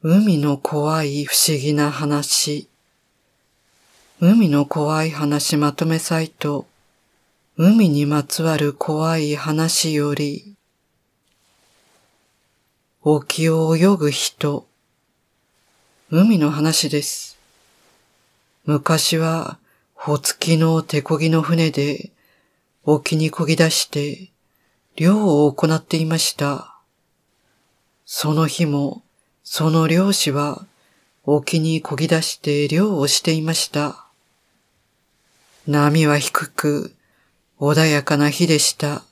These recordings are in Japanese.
海の怖い不思議な話。海の怖い話まとめサイト。海にまつわる怖い話より。沖を泳ぐ人。海の話です。昔は、ほつきの手こぎの船で、沖にこぎ出して、漁を行っていました。その日も、その漁師は沖に漕ぎ出して漁をしていました。波は低く穏やかな日でした。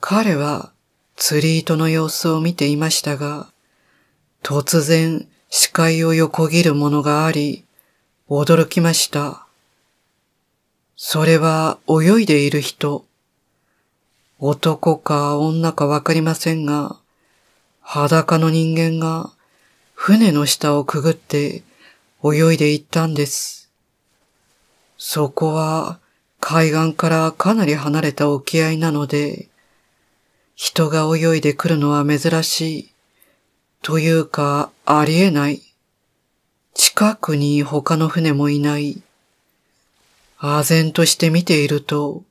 彼は釣り糸の様子を見ていましたが、突然視界を横切るものがあり、驚きました。それは泳いでいる人。男か女かわかりませんが、裸の人間が船の下をくぐって泳いでいったんです。そこは海岸からかなり離れた沖合なので、人が泳いでくるのは珍しい。というか、ありえない。近くに他の船もいない。唖然として見ていると、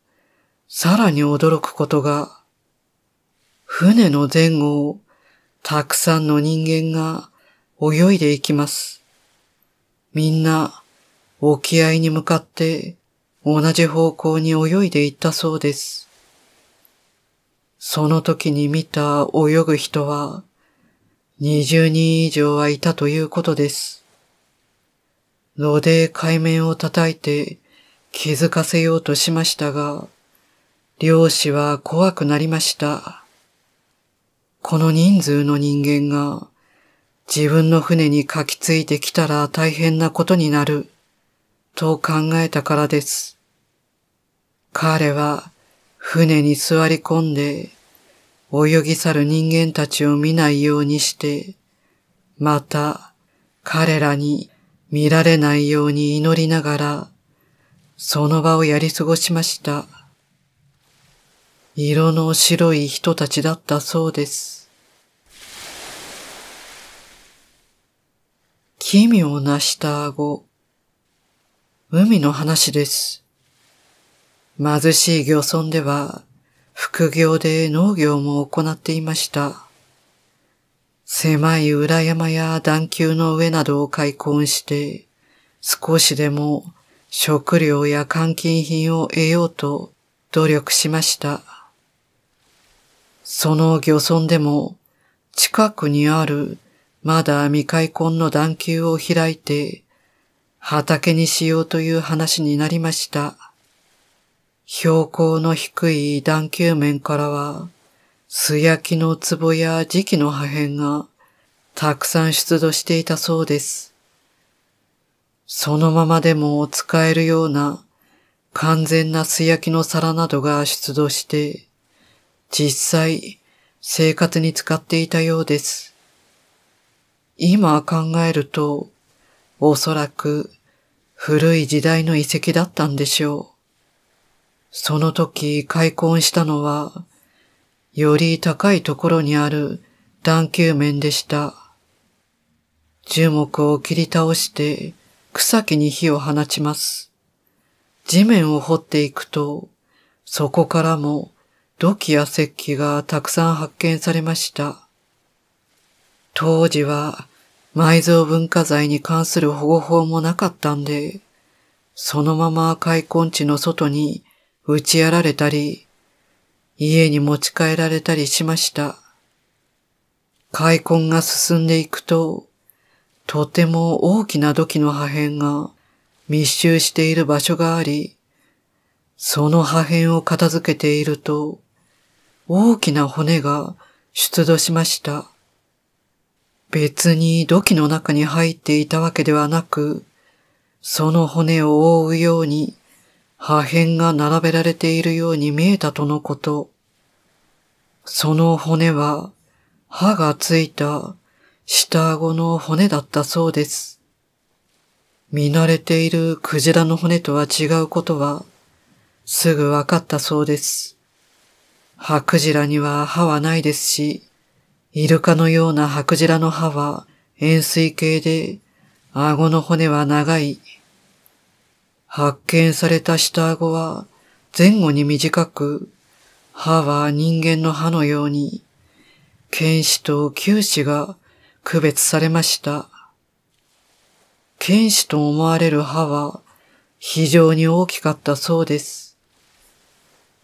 さらに驚くことが、船の前後をたくさんの人間が泳いでいきます。みんな沖合に向かって同じ方向に泳いでいったそうです。その時に見た泳ぐ人は20人以上はいたということです。ので海面を叩いて気づかせようとしましたが、漁師は怖くなりました。この人数の人間が自分の船に書きついてきたら大変なことになると考えたからです。彼は船に座り込んで泳ぎ去る人間たちを見ないようにして、また彼らに見られないように祈りながら、その場をやり過ごしました。色の白い人たちだったそうです。奇妙な下顎。海の話です。貧しい漁村では、副業で農業も行っていました。狭い裏山や段丘の上などを開墾して、少しでも食料や換金品を得ようと努力しました。その漁村でも、近くにある、まだ未開墾の段丘を開いて、畑にしようという話になりました。標高の低い段丘面からは、素焼きの壺や磁器の破片が、たくさん出土していたそうです。そのままでも使えるような完全な素焼きの皿などが出土して、実際、生活に使っていたようです。今考えると、おそらく古い時代の遺跡だったんでしょう。その時開墾したのは、より高いところにある段丘面でした。樹木を切り倒して草木に火を放ちます。地面を掘っていくと、そこからも土器や石器がたくさん発見されました。当時は埋蔵文化財に関する保護法もなかったんで、そのまま開墾地の外に打ちやられたり、家に持ち帰られたりしました。開墾が進んでいくと、とても大きな土器の破片が密集している場所があり、その破片を片付けていると、大きな骨が出土しました。別に土器の中に入っていたわけではなく、その骨を覆うように破片が並べられているように見えたとのこと。その骨は歯がついた下顎の骨だったそうです。見慣れているクジラの骨とは違うことはすぐ分かったそうです。ハクジラには歯はないですし、イルカのようなハクジラの歯は円錐形で、顎の骨は長い。発見された下顎は前後に短く、歯は人間の歯のように、剣士と臼士が区別されました。剣士と思われる歯は非常に大きかったそうです。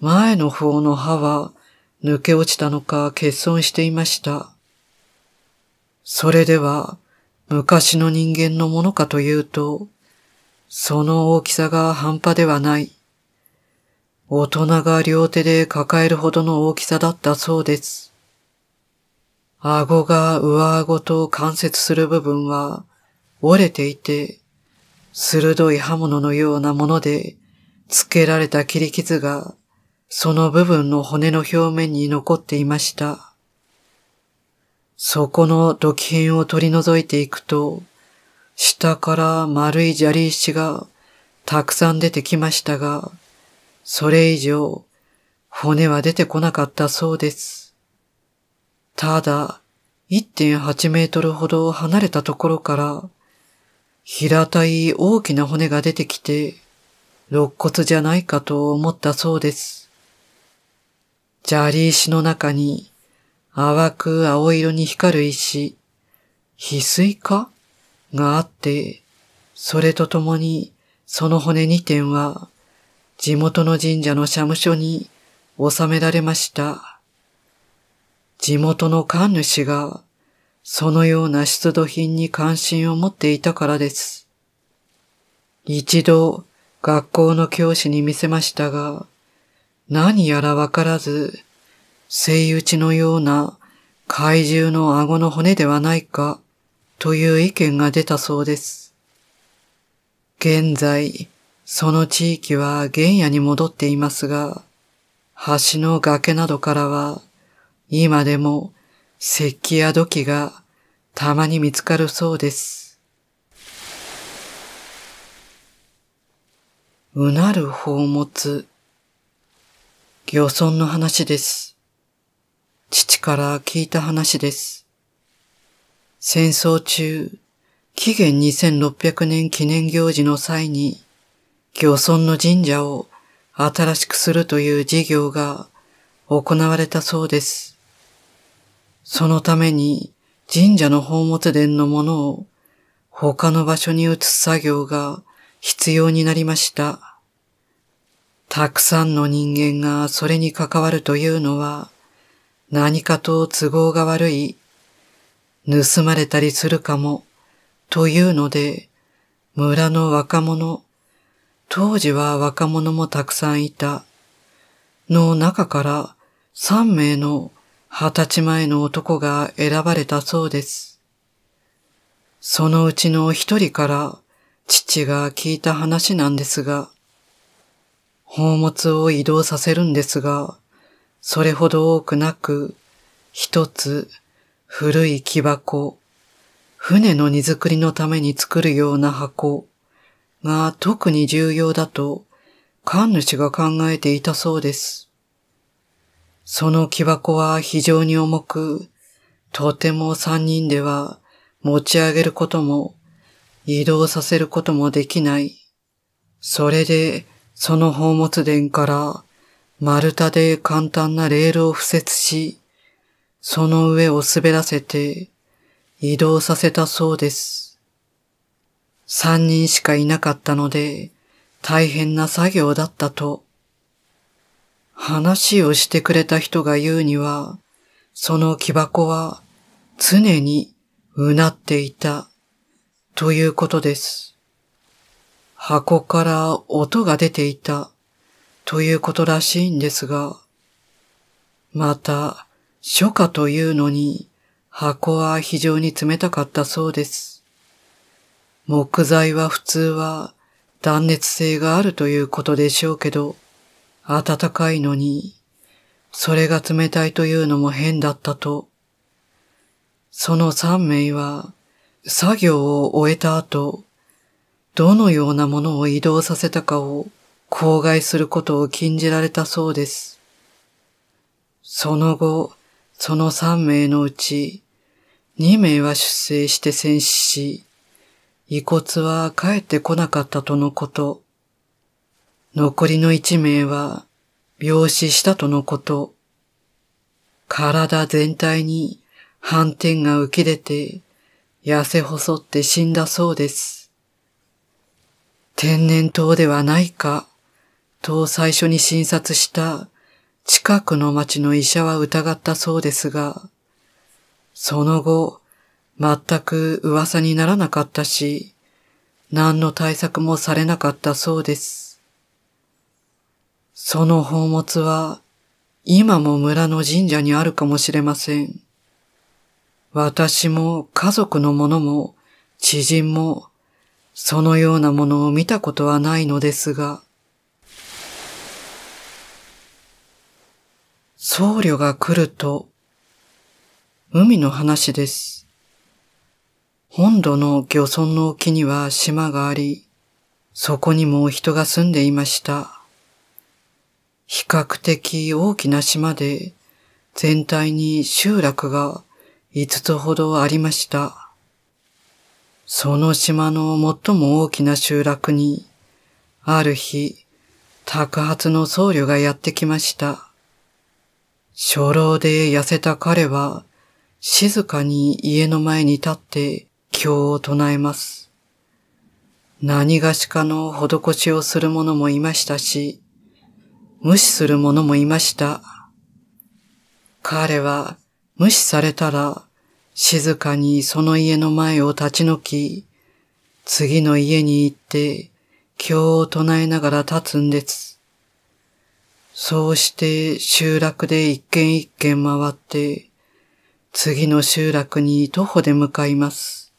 前の方の歯は抜け落ちたのか欠損していました。それでは昔の人間のものかというと、その大きさが半端ではない。大人が両手で抱えるほどの大きさだったそうです。顎が上顎と関節する部分は折れていて、鋭い刃物のようなもので付けられた切り傷がその部分の骨の表面に残っていました。そこの土器片を取り除いていくと、下から丸い砂利石がたくさん出てきましたが、それ以上骨は出てこなかったそうです。ただ、1.8メートルほど離れたところから、平たい大きな骨が出てきて、肋骨じゃないかと思ったそうです。砂利石の中に淡く青色に光る石、翡翠かがあって、それとともにその骨2点は地元の神社の社務所に収められました。地元の神主がそのような出土品に関心を持っていたからです。一度学校の教師に見せましたが、何やらわからず、生打ちのような怪獣の顎の骨ではないかという意見が出たそうです。現在、その地域は原野に戻っていますが、橋の崖などからは、今でも石器や土器がたまに見つかるそうです。うなる宝物。漁村の話です。父から聞いた話です。戦争中、紀元2600年記念行事の際に、漁村の神社を新しくするという事業が行われたそうです。そのために神社の宝物殿のものを他の場所に移す作業が必要になりました。たくさんの人間がそれに関わるというのは、何かと都合が悪い、盗まれたりするかも、というので、村の若者、当時は若者もたくさんいた、の中から3名の二十歳前の男が選ばれたそうです。そのうちの一人から父が聞いた話なんですが、宝物を移動させるんですが、それほど多くなく、一つ、古い木箱、船の荷造りのために作るような箱が特に重要だと、神主が考えていたそうです。その木箱は非常に重く、とても三人では持ち上げることも移動させることもできない。それでその宝物殿から丸太で簡単なレールを敷設し、その上を滑らせて移動させたそうです。三人しかいなかったので大変な作業だったと。話をしてくれた人が言うには、その木箱は常にうなっていたということです。箱から音が出ていたということらしいんですが、また初夏というのに箱は非常に冷たかったそうです。木材は普通は断熱性があるということでしょうけど、暖かいのに、それが冷たいというのも変だったと。その三名は、作業を終えた後、どのようなものを移動させたかを口外することを禁じられたそうです。その後、その3名のうち、2名は出生して戦死し、遺骨は帰ってこなかったとのこと。残りの1名は病死したとのこと。体全体に斑点が浮き出て、痩せ細って死んだそうです。天然痘ではないか、と最初に診察した近くの町の医者は疑ったそうですが、その後、全く噂にならなかったし、何の対策もされなかったそうです。その宝物は、今も村の神社にあるかもしれません。私も家族の者も知人もそのようなものを見たことはないのですが、僧侶が来ると、海の話です。本土の漁村の沖には島があり、そこにも人が住んでいました。比較的大きな島で、全体に集落が5つほどありました。その島の最も大きな集落に、ある日、宅発の僧侶がやってきました。初老で痩せた彼は、静かに家の前に立って経を唱えます。何がしかの施しをする者もいましたし、無視する者もいました。彼は無視されたら静かにその家の前を立ち退き、次の家に行って経を唱えながら立つんです。そうして集落で一軒一軒回って、次の集落に徒歩で向かいます。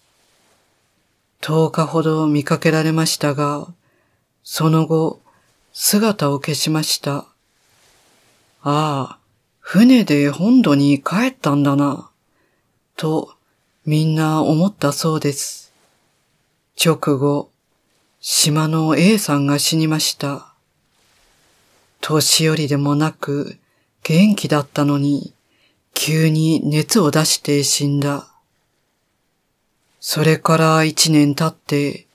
10日ほど見かけられましたが、その後、姿を消しました。ああ、船で本土に帰ったんだな。とみんな思ったそうです。直後、島の A さんが死にました。年寄りでもなく元気だったのに急に熱を出して死んだ。それから一年経って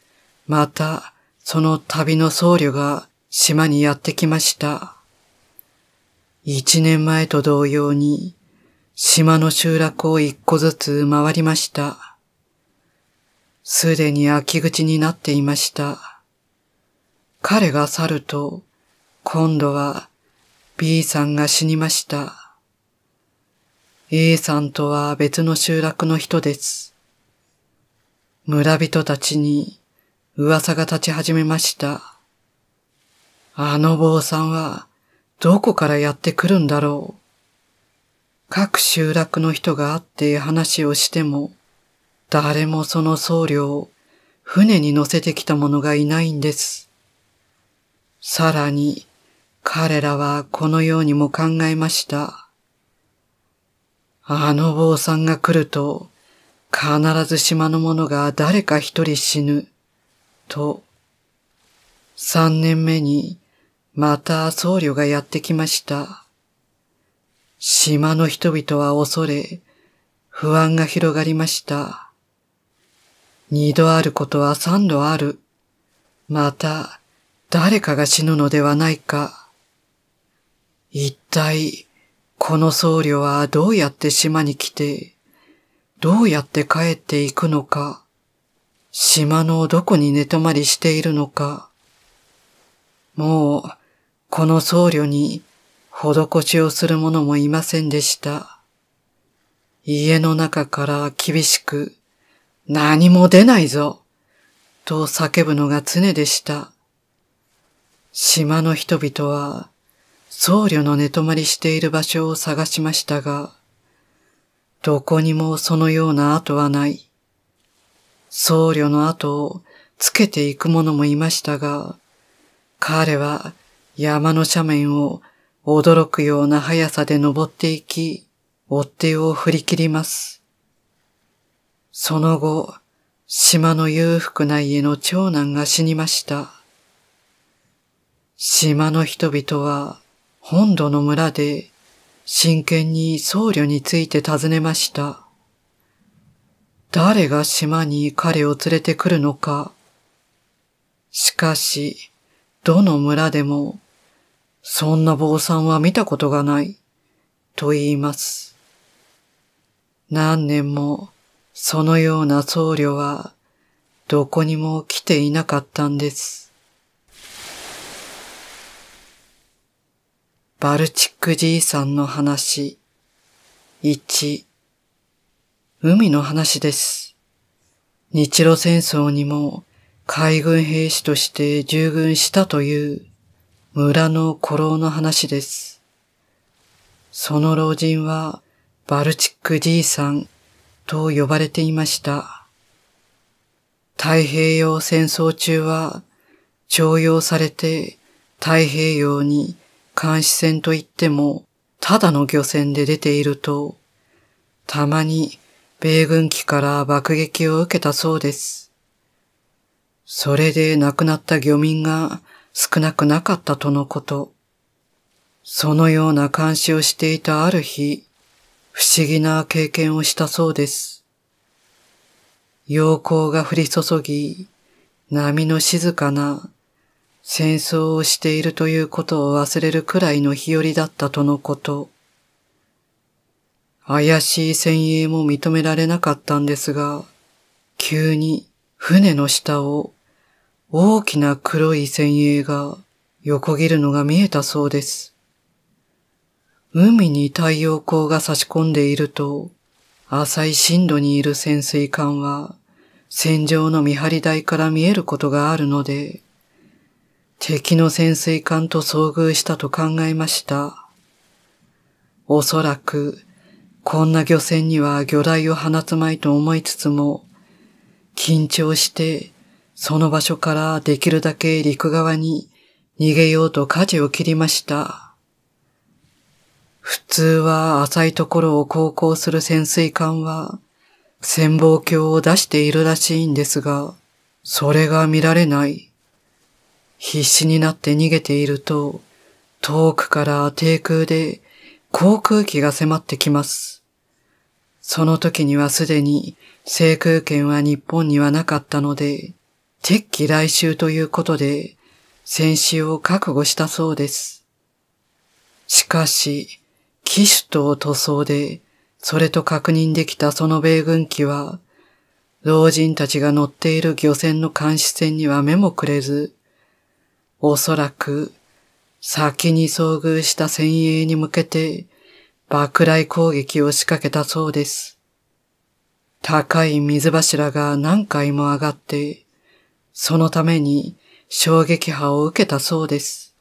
またその旅の僧侶が島にやってきました。一年前と同様に島の集落を一個ずつ回りました。すでに秋口になっていました。彼が去ると、今度は B さんが死にました。A さんとは別の集落の人です。村人たちに噂が立ち始めました。あの坊さんはどこからやってくるんだろう。各集落の人が会って話をしても、誰もその僧侶を船に乗せてきた者がいないんです。さらに、彼らはこのようにも考えました。あの坊さんが来ると、必ず島の者が誰か一人死ぬ、と。三年目に、また僧侶がやってきました。島の人々は恐れ、不安が広がりました。二度あることは三度ある。また、誰かが死ぬのではないか。一体、この僧侶はどうやって島に来て、どうやって帰っていくのか、島のどこに寝泊まりしているのか。もう、この僧侶に施しをする者もいませんでした。家の中から厳しく、何も出ないぞ、と叫ぶのが常でした。島の人々は、僧侶の寝泊まりしている場所を探しましたが、どこにもそのような跡はない。僧侶の跡をつけていく者もいましたが、彼は山の斜面を驚くような速さで登っていき、追っ手を振り切ります。その後、島の裕福な家の長男が死にました。島の人々は本土の村で真剣に僧侶について尋ねました。誰が島に彼を連れてくるのか。しかし、どの村でもそんな坊さんは見たことがない、と言います。何年もそのような僧侶はどこにも来ていなかったんです。バルチックじいさんの話。1、海の話です。日露戦争にも海軍兵士として従軍したという村の古老の話です。その老人は、バルチックじさんと呼ばれていました。太平洋戦争中は、徴用されて太平洋に監視船といっても、ただの漁船で出ていると、たまに米軍機から爆撃を受けたそうです。それで亡くなった漁民が少なくなかったとのこと。そのような監視をしていたある日、不思議な経験をしたそうです。陽光が降り注ぎ、波の静かな戦争をしているということを忘れるくらいの日和だったとのこと。怪しい先鋭も認められなかったんですが、急に船の下を大きな黒い船影が横切るのが見えたそうです。海に太陽光が差し込んでいると、浅い深度にいる潜水艦は、戦場の見張り台から見えることがあるので、敵の潜水艦と遭遇したと考えました。おそらく、こんな漁船には魚雷を放つまいと思いつつも、緊張してその場所からできるだけ陸側に逃げようと舵を切りました。普通は浅いところを航行する潜水艦は、潜望鏡を出しているらしいんですが、それが見られない。必死になって逃げていると、遠くから低空で航空機が迫ってきます。その時にはすでに制空権は日本にはなかったので、敵機来襲ということで、戦死を覚悟したそうです。しかし、機手と塗装で、それと確認できたその米軍機は、老人たちが乗っている漁船の監視船には目もくれず、おそらく先に遭遇した先鋭に向けて爆雷攻撃を仕掛けたそうです。高い水柱が何回も上がって、そのために衝撃波を受けたそうです。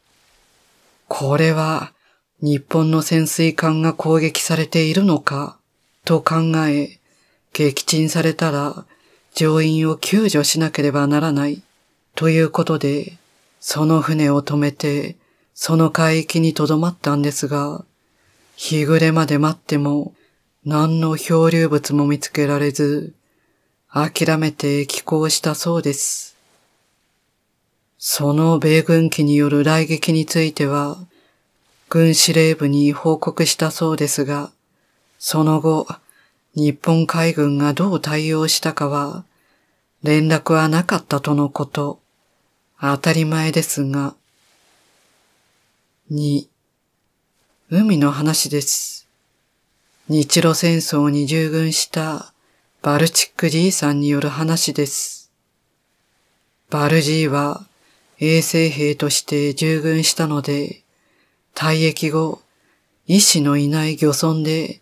これは日本の潜水艦が攻撃されているのかと考え、撃沈されたら乗員を救助しなければならないということで、その船を止めて、その海域に留まったんですが、日暮れまで待っても、何の漂流物も見つけられず、諦めて寄港したそうです。その米軍機による来撃については、軍司令部に報告したそうですが、その後、日本海軍がどう対応したかは、連絡はなかったとのこと。当たり前ですが。二、海の話です。日露戦争に従軍したバルチック G さんによる話です。バル G は衛生兵として従軍したので、退役後、医師のいない漁村で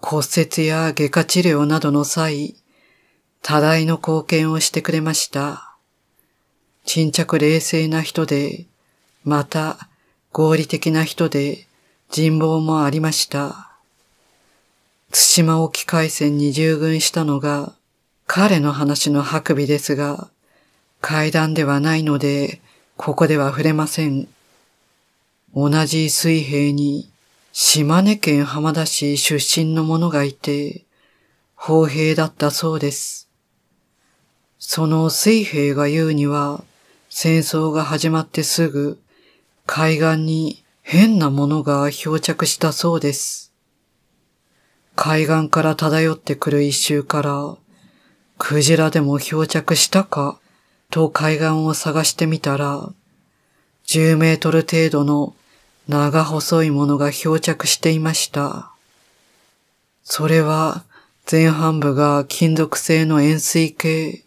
骨折や外科治療などの際、多大の貢献をしてくれました。沈着冷静な人で、また合理的な人で人望もありました。対馬沖海戦に従軍したのが彼の話の白尾ですが、階段ではないのでここでは触れません。同じ水平に島根県浜田市出身の者がいて、砲兵だったそうです。その水兵が言うには、戦争が始まってすぐ、海岸に変なものが漂着したそうです。海岸から漂ってくる一周から、クジラでも漂着したかと海岸を探してみたら、10メートル程度の長細いものが漂着していました。それは前半部が金属製の円錐形、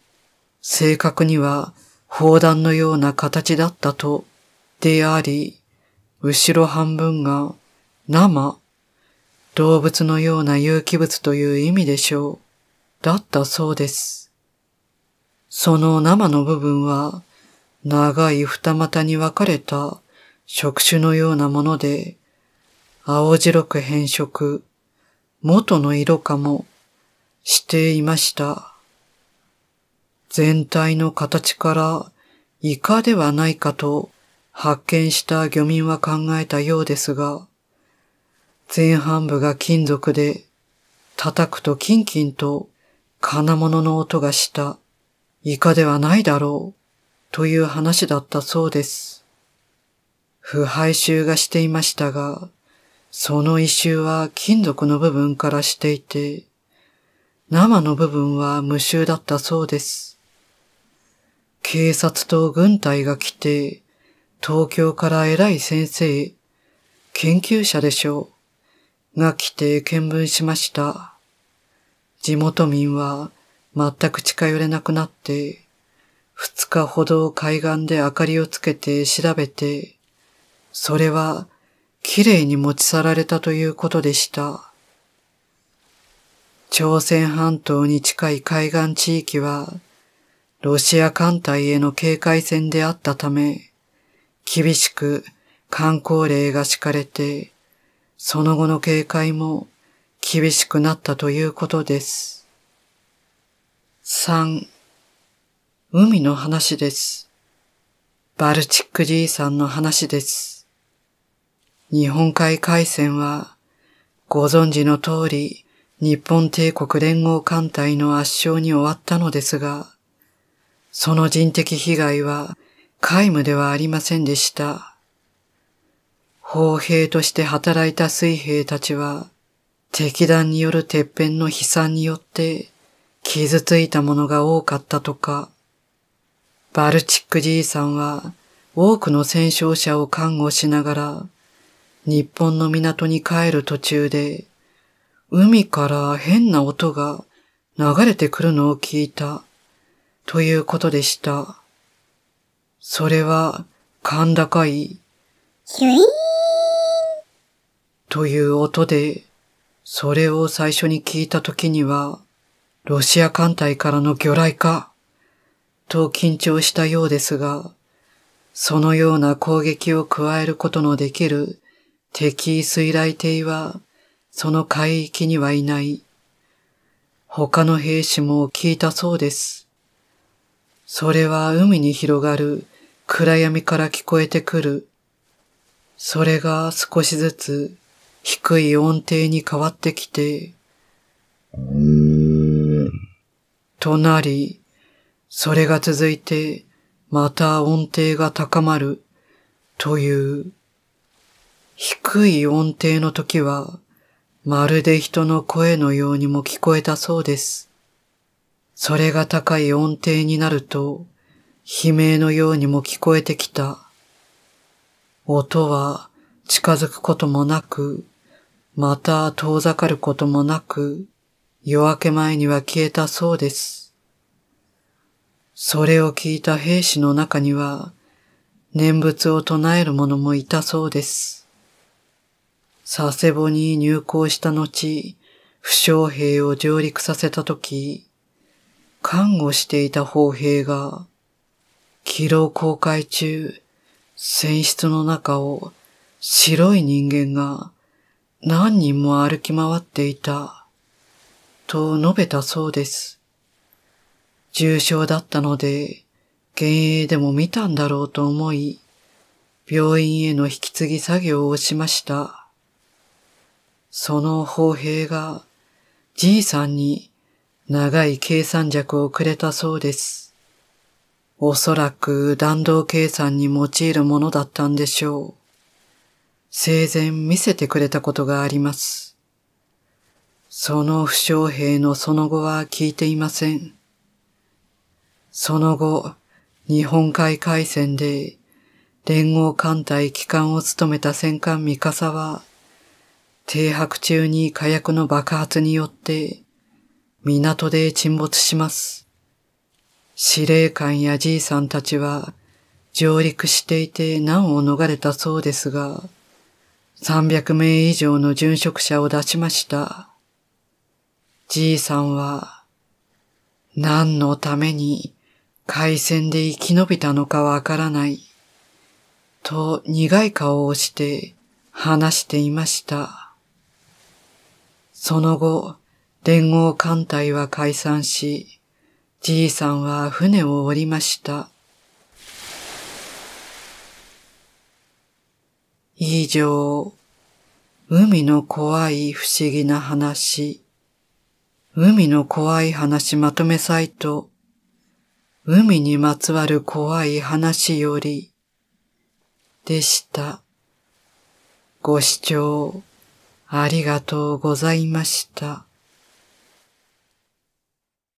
正確には砲弾のような形だったと、であり、後ろ半分が生、動物のような有機物という意味でしょう。だったそうです。その生の部分は、長い二股に分かれた触手のようなもので、青白く変色、元の色かも、していました。全体の形からイカではないかと発見した漁民は考えたようですが、前半部が金属で、叩くとキンキンと金物の音がした。イカではないだろう、という話だったそうです。腐敗臭がしていましたが、その異臭は金属の部分からしていて、生の部分は無臭だったそうです。警察と軍隊が来て、東京から偉い先生、研究者でしょう、が来て見聞しました。地元民は全く近寄れなくなって、二日ほど海岸で明かりをつけて調べて、それは綺麗に持ち去られたということでした。朝鮮半島に近い海岸地域は、ロシア艦隊への警戒線であったため、厳しく観光令が敷かれて、その後の警戒も厳しくなったということです。3海の話です。バルチック爺さんの話です。日本海海戦は、ご存知の通り、日本帝国連合艦隊の圧勝に終わったのですが、その人的被害は皆無ではありませんでした。砲兵として働いた水兵たちは、敵弾による鉄片の悲惨によって、傷ついたものが多かったとか。バルチックじいさんは多くの戦勝者を看護しながら、日本の港に帰る途中で、海から変な音が流れてくるのを聞いた、ということでした。それは、甲高い、ヒュイーンという音で、それを最初に聞いたときには、ロシア艦隊からの魚雷か、と緊張したようですが、そのような攻撃を加えることのできる敵水雷艇は、その海域にはいない。他の兵士も聞いたそうです。それは海に広がる暗闇から聞こえてくる。それが少しずつ低い音程に変わってきて、となり、それが続いて、また音程が高まる、という、低い音程の時は、まるで人の声のようにも聞こえたそうです。それが高い音程になると、悲鳴のようにも聞こえてきた。音は近づくこともなく、また遠ざかることもなく、夜明け前には消えたそうです。それを聞いた兵士の中には、念仏を唱える者もいたそうです。佐世保に入港した後、負傷兵を上陸させたとき、看護していた砲兵が、疲労航海中、船室の中を白い人間が何人も歩き回っていた。と述べたそうです。重症だったので、幻影でも見たんだろうと思い、病院への引き継ぎ作業をしました。その砲兵が、じいさんに長い計算尺をくれたそうです。おそらく弾道計算に用いるものだったんでしょう。生前見せてくれたことがあります。その負傷兵のその後は聞いていません。その後、日本海海戦で連合艦隊機関を務めた戦艦三笠は、停泊中に火薬の爆発によって港で沈没します。司令官やじいさんたちは上陸していて難を逃れたそうですが、300名以上の殉職者を出しました。じいさんは、何のために海戦で生き延びたのかわからない、と苦い顔をして話していました。その後、連合艦隊は解散し、じいさんは船を降りました。以上、海の怖い不思議な話。海の怖い話まとめサイト、海にまつわる怖い話より、でした。ご視聴ありがとうございました。